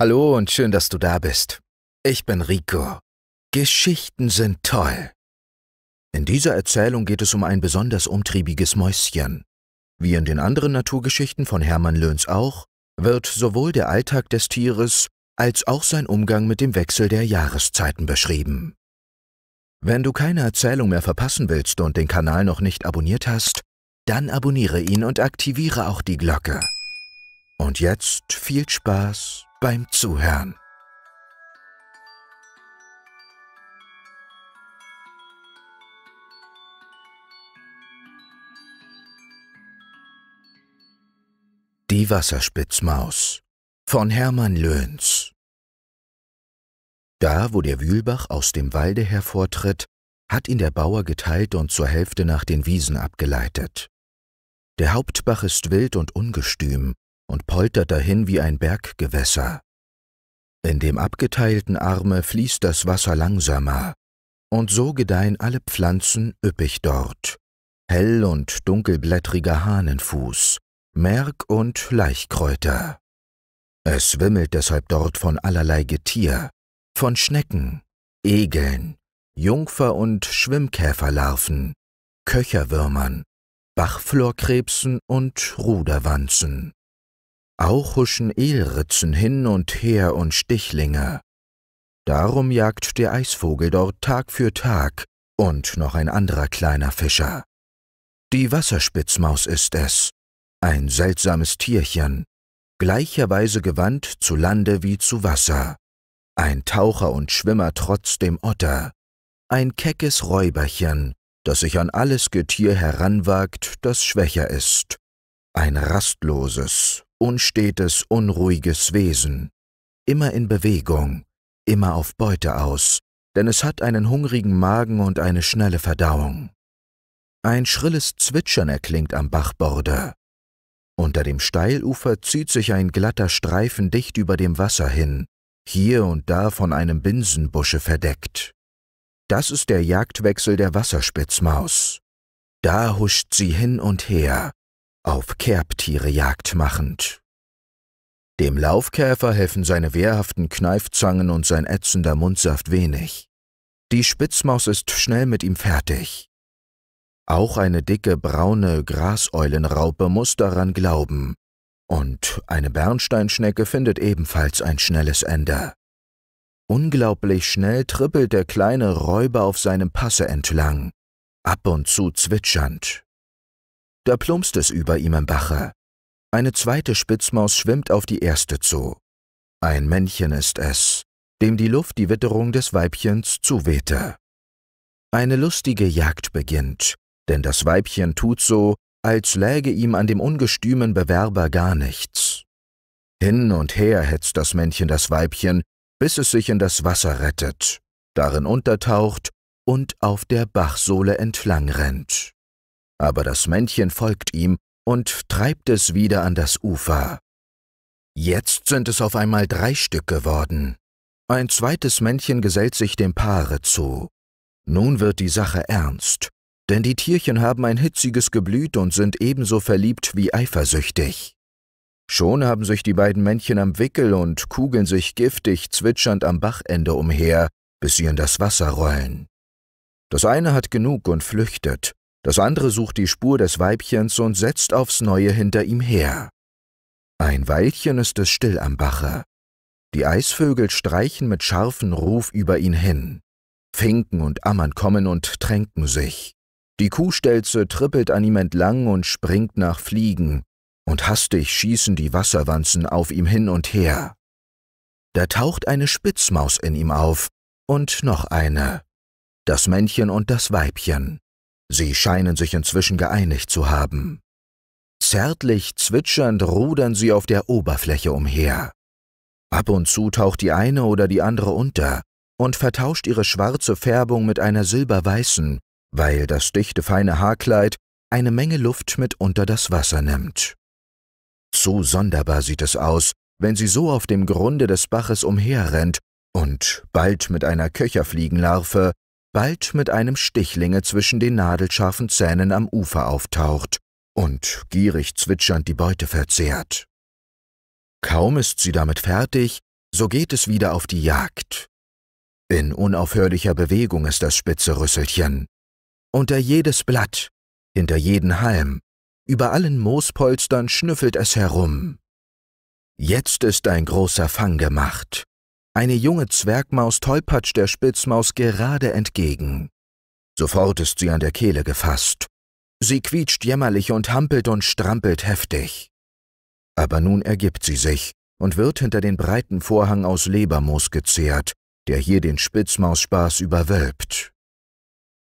Hallo und schön, dass du da bist. Ich bin Rico. Geschichten sind toll. In dieser Erzählung geht es um ein besonders umtriebiges Mäuschen. Wie in den anderen Naturgeschichten von Hermann Löns auch, wird sowohl der Alltag des Tieres als auch sein Umgang mit dem Wechsel der Jahreszeiten beschrieben. Wenn du keine Erzählung mehr verpassen willst und den Kanal noch nicht abonniert hast, dann abonniere ihn und aktiviere auch die Glocke. Und jetzt viel Spaß beim Zuhören. Die Wasserspitzmaus von Hermann Löhns Da, wo der Wühlbach aus dem Walde hervortritt, hat ihn der Bauer geteilt und zur Hälfte nach den Wiesen abgeleitet. Der Hauptbach ist wild und ungestüm, und poltert dahin wie ein Berggewässer. In dem abgeteilten Arme fließt das Wasser langsamer, und so gedeihen alle Pflanzen üppig dort. Hell- und dunkelblättriger Hahnenfuß, Merk und Laichkräuter. Es wimmelt deshalb dort von allerlei Getier, von Schnecken, Egeln, Jungfer- und Schwimmkäferlarven, Köcherwürmern, Bachflorkrebsen und Ruderwanzen. Auch huschen Ehlritzen hin und her und Stichlinge. Darum jagt der Eisvogel dort Tag für Tag und noch ein anderer kleiner Fischer. Die Wasserspitzmaus ist es, ein seltsames Tierchen, gleicherweise gewandt zu Lande wie zu Wasser, ein Taucher und Schwimmer trotz dem Otter, ein keckes Räuberchen, das sich an alles Getier heranwagt, das schwächer ist, ein rastloses, unstetes, unruhiges Wesen, immer in Bewegung, immer auf Beute aus, denn es hat einen hungrigen Magen und eine schnelle Verdauung. Ein schrilles Zwitschern erklingt am Bachborde. Unter dem Steilufer zieht sich ein glatter Streifen dicht über dem Wasser hin, hier und da von einem Binsenbusche verdeckt. Das ist der Jagdwechsel der Wasserspitzmaus. Da huscht sie hin und her, auf Kerbtiere Jagd machend. Dem Laufkäfer helfen seine wehrhaften Kneifzangen und sein ätzender Mundsaft wenig. Die Spitzmaus ist schnell mit ihm fertig. Auch eine dicke braune Graseulenraupe muss daran glauben, und eine Bernsteinschnecke findet ebenfalls ein schnelles Ende. Unglaublich schnell trippelt der kleine Räuber auf seinem Passe entlang, ab und zu zwitschernd. Da plumpst es über ihm im Bache. Eine zweite Spitzmaus schwimmt auf die erste zu. Ein Männchen ist es, dem die Luft die Witterung des Weibchens zuwehte. Eine lustige Jagd beginnt, denn das Weibchen tut so, als läge ihm an dem ungestümen Bewerber gar nichts. Hin und her hetzt das Männchen das Weibchen, bis es sich in das Wasser rettet, darin untertaucht und auf der Bachsohle entlang rennt aber das Männchen folgt ihm und treibt es wieder an das Ufer. Jetzt sind es auf einmal drei Stück geworden. Ein zweites Männchen gesellt sich dem Paare zu. Nun wird die Sache ernst, denn die Tierchen haben ein hitziges Geblüt und sind ebenso verliebt wie eifersüchtig. Schon haben sich die beiden Männchen am Wickel und kugeln sich giftig zwitschernd am Bachende umher, bis sie in das Wasser rollen. Das eine hat genug und flüchtet, das andere sucht die Spur des Weibchens und setzt aufs neue hinter ihm her. Ein Weilchen ist es still am Bache. Die Eisvögel streichen mit scharfem Ruf über ihn hin. Finken und Ammern kommen und tränken sich. Die Kuhstelze trippelt an ihm entlang und springt nach Fliegen, und hastig schießen die Wasserwanzen auf ihm hin und her. Da taucht eine Spitzmaus in ihm auf und noch eine. Das Männchen und das Weibchen. Sie scheinen sich inzwischen geeinigt zu haben. Zärtlich zwitschernd rudern sie auf der Oberfläche umher. Ab und zu taucht die eine oder die andere unter und vertauscht ihre schwarze Färbung mit einer silberweißen, weil das dichte feine Haarkleid eine Menge Luft mit unter das Wasser nimmt. Zu sonderbar sieht es aus, wenn sie so auf dem Grunde des Baches umherrennt und bald mit einer Köcherfliegenlarve, bald mit einem Stichlinge zwischen den nadelscharfen Zähnen am Ufer auftaucht und gierig zwitschernd die Beute verzehrt. Kaum ist sie damit fertig, so geht es wieder auf die Jagd. In unaufhörlicher Bewegung ist das spitze Rüsselchen. Unter jedes Blatt, hinter jeden Halm, über allen Moospolstern schnüffelt es herum. Jetzt ist ein großer Fang gemacht. Eine junge Zwergmaus tollpatscht der Spitzmaus gerade entgegen. Sofort ist sie an der Kehle gefasst. Sie quietscht jämmerlich und hampelt und strampelt heftig. Aber nun ergibt sie sich und wird hinter den breiten Vorhang aus Lebermoos gezehrt, der hier den Spitzmausspaß überwölbt.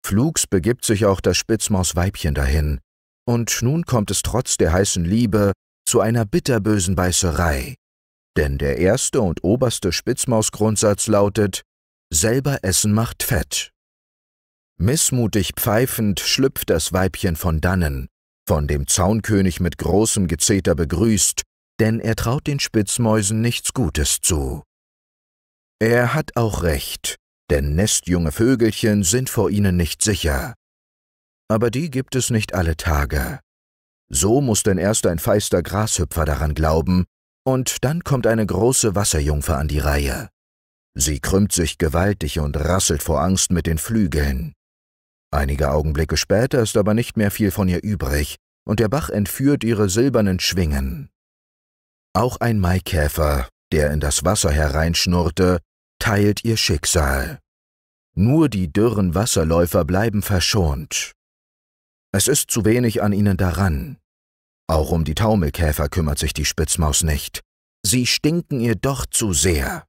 Flugs begibt sich auch das Spitzmausweibchen dahin, und nun kommt es trotz der heißen Liebe zu einer bitterbösen Beißerei, denn der erste und oberste Spitzmausgrundsatz lautet, selber Essen macht fett. Missmutig pfeifend schlüpft das Weibchen von dannen, von dem Zaunkönig mit großem Gezeter begrüßt, denn er traut den Spitzmäusen nichts Gutes zu. Er hat auch recht, denn nestjunge Vögelchen sind vor ihnen nicht sicher. Aber die gibt es nicht alle Tage. So muss denn erst ein feister Grashüpfer daran glauben, und dann kommt eine große Wasserjungfer an die Reihe. Sie krümmt sich gewaltig und rasselt vor Angst mit den Flügeln. Einige Augenblicke später ist aber nicht mehr viel von ihr übrig, und der Bach entführt ihre silbernen Schwingen. Auch ein Maikäfer, der in das Wasser hereinschnurrte, teilt ihr Schicksal. Nur die dürren Wasserläufer bleiben verschont. Es ist zu wenig an ihnen daran. Auch um die Taumelkäfer kümmert sich die Spitzmaus nicht. Sie stinken ihr doch zu sehr.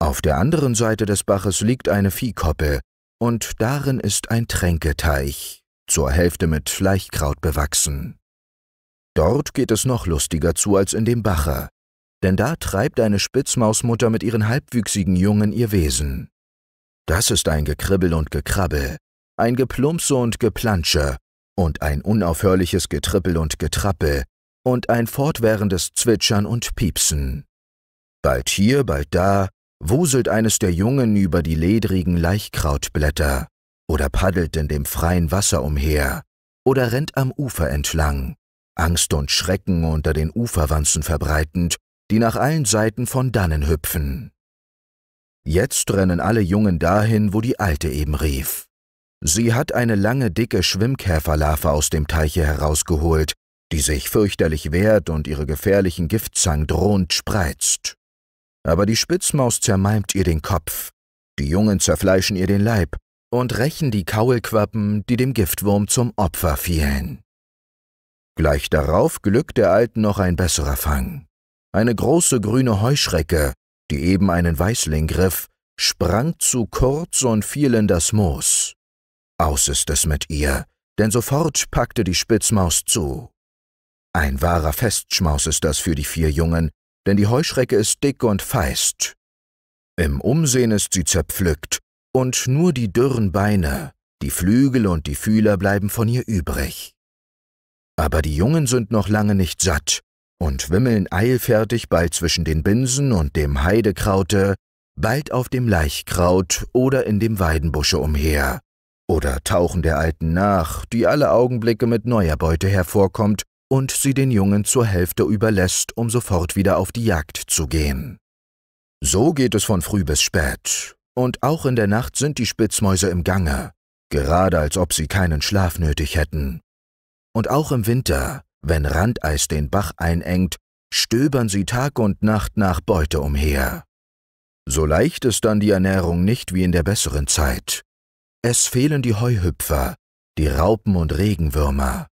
Auf der anderen Seite des Baches liegt eine Viehkoppel, und darin ist ein Tränketeich, zur Hälfte mit Fleischkraut bewachsen. Dort geht es noch lustiger zu als in dem Bache, denn da treibt eine Spitzmausmutter mit ihren halbwüchsigen Jungen ihr Wesen. Das ist ein Gekribbel und Gekrabbel, ein Geplumpse und Geplansche und ein unaufhörliches Getrippel und Getrappel und ein fortwährendes Zwitschern und Piepsen. Bald hier, bald da wuselt eines der Jungen über die ledrigen Laichkrautblätter oder paddelt in dem freien Wasser umher oder rennt am Ufer entlang, Angst und Schrecken unter den Uferwanzen verbreitend, die nach allen Seiten von dannen hüpfen. Jetzt rennen alle Jungen dahin, wo die Alte eben rief. Sie hat eine lange, dicke Schwimmkäferlarve aus dem Teiche herausgeholt, die sich fürchterlich wehrt und ihre gefährlichen Giftzangen drohend spreizt. Aber die Spitzmaus zermalmt ihr den Kopf, die Jungen zerfleischen ihr den Leib und rächen die Kaulquappen, die dem Giftwurm zum Opfer fielen. Gleich darauf glückt der Alten noch ein besserer Fang. Eine große grüne Heuschrecke, die eben einen Weißling griff, sprang zu kurz und fiel in das Moos. Aus ist es mit ihr, denn sofort packte die Spitzmaus zu. Ein wahrer Festschmaus ist das für die vier Jungen, denn die Heuschrecke ist dick und feist. Im Umsehen ist sie zerpflückt, und nur die dürren Beine, die Flügel und die Fühler bleiben von ihr übrig. Aber die Jungen sind noch lange nicht satt und wimmeln eilfertig bald zwischen den Binsen und dem Heidekraute, bald auf dem Laichkraut oder in dem Weidenbusche umher, oder tauchen der Alten nach, die alle Augenblicke mit neuer Beute hervorkommt und sie den Jungen zur Hälfte überlässt, um sofort wieder auf die Jagd zu gehen. So geht es von früh bis spät, und auch in der Nacht sind die Spitzmäuse im Gange, gerade als ob sie keinen Schlaf nötig hätten. Und auch im Winter, wenn Randeis den Bach einengt, stöbern sie Tag und Nacht nach Beute umher. So leicht ist dann die Ernährung nicht wie in der besseren Zeit, es fehlen die Heuhüpfer, die Raupen und Regenwürmer.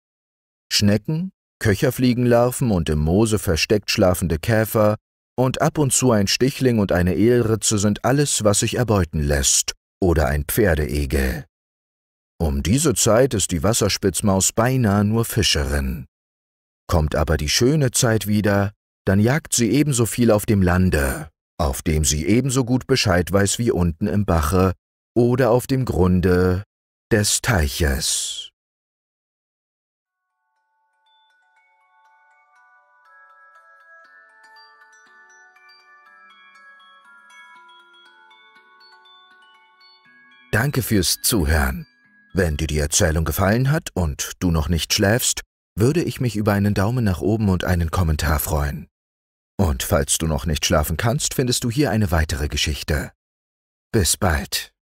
Schnecken, Köcherfliegenlarven und im Moose versteckt schlafende Käfer und ab und zu ein Stichling und eine Ehlritze sind alles, was sich erbeuten lässt, oder ein Pferdeegel. Um diese Zeit ist die Wasserspitzmaus beinahe nur Fischerin. Kommt aber die schöne Zeit wieder, dann jagt sie ebenso viel auf dem Lande, auf dem sie ebenso gut Bescheid weiß wie unten im Bache, oder auf dem Grunde des Teiches. Danke fürs Zuhören. Wenn dir die Erzählung gefallen hat und du noch nicht schläfst, würde ich mich über einen Daumen nach oben und einen Kommentar freuen. Und falls du noch nicht schlafen kannst, findest du hier eine weitere Geschichte. Bis bald.